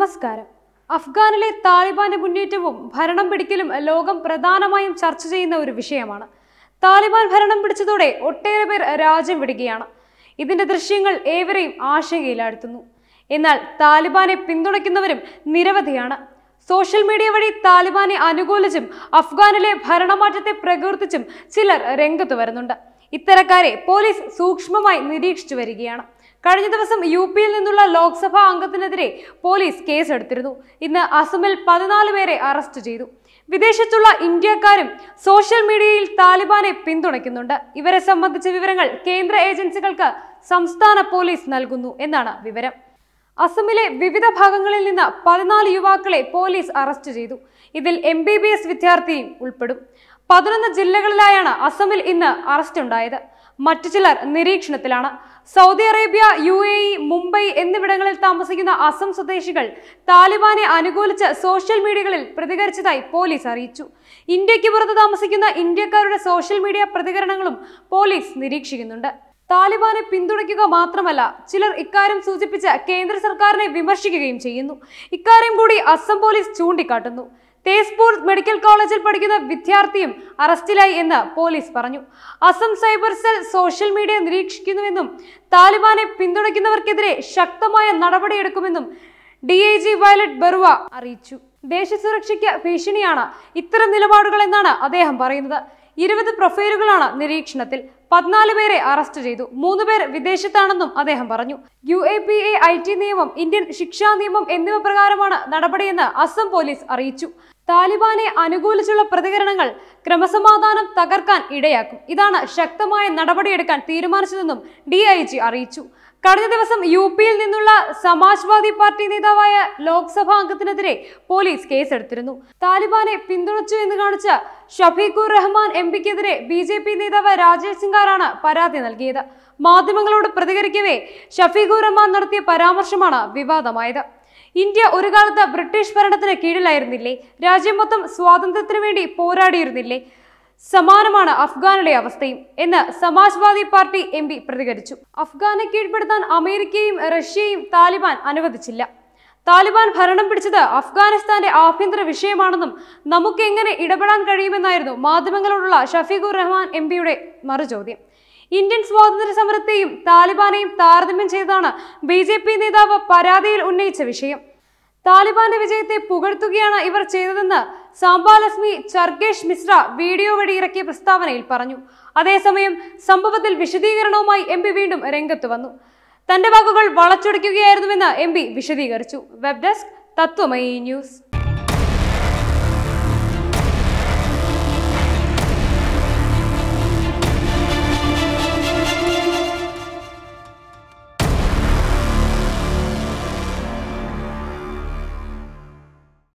നമസ്കാരം അഫ്ഗാനിലെ താലിബാന്റെ മുന്നേറ്റവും ഭരണം പിടിക്കലും ലോകം പ്രധാനമായും ചർച്ച ചെയ്യുന്ന ഒരു വിഷയമാണ് താലിബാൻ ഭരണം പിടിച്ചതോടെ ഒട്ടേറെ പേർ രാജ്യം വിടുകയാണ് ഇതിന്റെ ദൃശ്യങ്ങൾ ഏവരെയും ആശങ്കയിലാഴ്ത്തുന്നു എന്നാൽ താലിബാനെ പിന്തുണയ്ക്കുന്നവരും നിരവധിയാണ് സോഷ്യൽ മീഡിയ വഴി താലിബാനെ അനുകൂലിച്ചും അഫ്ഗാനിലെ ഭരണമാറ്റത്തെ പ്രകീർത്തിച്ചും ചിലർ രംഗത്ത് വരുന്നുണ്ട് ഇത്തരക്കാരെ പോലീസ് സൂക്ഷ്മമായി നിരീക്ഷിച്ചു വരികയാണ് കഴിഞ്ഞ ദിവസം യു പിയിൽ നിന്നുള്ള ലോക്സഭാ അംഗത്തിനെതിരെ പോലീസ് കേസെടുത്തിരുന്നു ഇന്ന് അസമിൽ പതിനാല് പേരെ അറസ്റ്റ് ചെയ്തു വിദേശത്തുള്ള ഇന്ത്യക്കാരും സോഷ്യൽ മീഡിയയിൽ താലിബാനെ പിന്തുണയ്ക്കുന്നുണ്ട് ഇവരെ സംബന്ധിച്ച വിവരങ്ങൾ കേന്ദ്ര ഏജൻസികൾക്ക് സംസ്ഥാന പോലീസ് നൽകുന്നു എന്നാണ് വിവരം അസമിലെ വിവിധ ഭാഗങ്ങളിൽ നിന്ന് പതിനാല് യുവാക്കളെ പോലീസ് അറസ്റ്റ് ചെയ്തു ഇതിൽ എം ബി ബി എസ് വിദ്യാർത്ഥിയും ഉൾപ്പെടും പതിനൊന്ന് ജില്ലകളിലായാണ് അസമിൽ ഇന്ന് അറസ്റ്റ് ഉണ്ടായത് മറ്റു ചിലർ നിരീക്ഷണത്തിലാണ് Saudi Arabia U A E Mumbai എന്നിവിടങ്ങളിൽ താമസിക്കുന്ന അസം സ്വദേശികൾ താലിബാനെ അനുകൂലിച്ച് സോഷ്യൽ മീഡിയകളിൽ പ്രതികരിച്ചതായി പോലീസ് അറിയിച്ചു ഇന്ത്യക്ക് പുറത്ത് താമസിക്കുന്ന ഇന്ത്യക്കാരുടെ സോഷ്യൽ മീഡിയ പ്രതികരണങ്ങളും പോലീസ് നിരീക്ഷിക്കുന്നുണ്ട് താലിബാനെ പിന്തുണയ്ക്കുക മാത്രമല്ല ചിലർ ഇക്കാര്യം സൂചിപ്പിച്ച് കേന്ദ്ര സർക്കാരിനെ വിമർശിക്കുകയും ചെയ്യുന്നു ഇക്കാര്യം കൂടി അസം പോലീസ് ചൂണ്ടിക്കാട്ടുന്നു തേസ്പൂർ മെഡിക്കൽ കോളേജിൽ പഠിക്കുന്ന വിദ്യാർത്ഥിയും അറസ്റ്റിലായി എന്ന് പോലീസ് പറഞ്ഞു Assam cyber cell social media നിരീക്ഷിക്കുന്നുവെന്നും താലിബാനെ പിന്തുണയ്ക്കുന്നവർക്കെതിരെ ശക്തമായ നടപടിയെടുക്കുമെന്നും D I G Violet Baruah അറിയിച്ചു ദേശസുരക്ഷയ്ക്ക് ഭീഷണിയാണ് ഇത്തരം നിലപാടുകൾ എന്നാണ് അദ്ദേഹം പറയുന്നത് ഇരുപത് പ്രൊഫൈലുകളാണ് നിരീക്ഷണത്തിൽ പതിനാല് പേരെ അറസ്റ്റ് ചെയ്തു മൂന്ന് പേർ വിദേശത്താണെന്നും അദ്ദേഹം പറഞ്ഞു U A P A I T നിയമം ഇന്ത്യൻ ശിക്ഷാ നിയമം എന്നിവ പ്രകാരമാണ് നടപടിയെന്ന് അസം പോലീസ് അറിയിച്ചു താലിബാനെ അനുകൂലിച്ചുള്ള പ്രതികരണങ്ങൾ ക്രമസമാധാനം തകർക്കാൻ ഇടയാക്കും ഇതാണ് ശക്തമായ നടപടിയെടുക്കാൻ തീരുമാനിച്ചതെന്നും ഡി അറിയിച്ചു കഴിഞ്ഞ ദിവസം യു പിയിൽ നിന്നുള്ള സമാജ്വാദി പാർട്ടി നേതാവായ ലോക്സഭാ അംഗത്തിനെതിരെ പോലീസ് കേസെടുത്തിരുന്നു താലിബാനെ പിന്തുണച്ചു എന്ന് കാണിച്ച ഷഫീഖുർ റഹ്മാൻ എം പിക്കെതിരെ ബി ജെ പി നേതാവ് രാജേഷ് സിംഗാറാണ് പരാതി നൽകിയത് മാധ്യമങ്ങളോട് പ്രതികരിക്കവേ ഷഫീഖുർ റഹ്മാൻ നടത്തിയ പരാമർശമാണ് വിവാദമായത് ഇന്ത്യ ഒരു കാലത്ത് ബ്രിട്ടീഷ് ഭരണത്തിന് കീഴിലായിരുന്നില്ലേ രാജ്യം മൊത്തം സ്വാതന്ത്ര്യത്തിനു വേണ്ടി പോരാടിയിരുന്നില്ലേ സമാനമാണ് അഫ്ഗാനിലെ അവസ്ഥയും എന്ന് സമാജ്വാദി പാർട്ടി എം പി പ്രതികരിച്ചു അഫ്ഗാനെ കീഴ്പ്പെടുത്താൻ അമേരിക്കയും റഷ്യയും താലിബാൻ അനുവദിച്ചില്ല താലിബാൻ ഭരണം പിടിച്ചത് അഫ്ഗാനിസ്ഥാന്റെ ആഭ്യന്തര വിഷയമാണെന്നും നമുക്ക് എങ്ങനെ ഇടപെടാൻ കഴിയുമെന്നായിരുന്നു മാധ്യമങ്ങളോടുള്ള ഷഫീഖുർ റഹ്മാൻ എം പിയുടെ മറുചോദ്യം ഇന്ത്യൻ സ്വാതന്ത്ര്യ സമരത്തെയും താലിബാനെയും താരതമ്യം ചെയ്താണ് ബി ജെ പി നേതാവ് പരാതിയിൽ ഉന്നയിച്ച വിഷയം താലിബാന്റെ വിജയത്തെ പുകഴ്ത്തുകയാണ് ഇവർ ചെയ്തതെന്ന് സാംബാലക്ഷ്മി ചർഗേഷ് മിശ്ര വീഡിയോ വഴി ഇറക്കിയ പ്രസ്താവനയിൽ പറഞ്ഞു അതേസമയം സംഭവത്തിൽ വിശദീകരണവുമായി എം വീണ്ടും രംഗത്ത് വന്നു തന്റെ വാക്കുകൾ വളച്ചൊടിക്കുകയായിരുന്നുവെന്ന് എം വിശദീകരിച്ചു വെബ് ഡെസ്ക് തത്വമയി ന്യൂസ്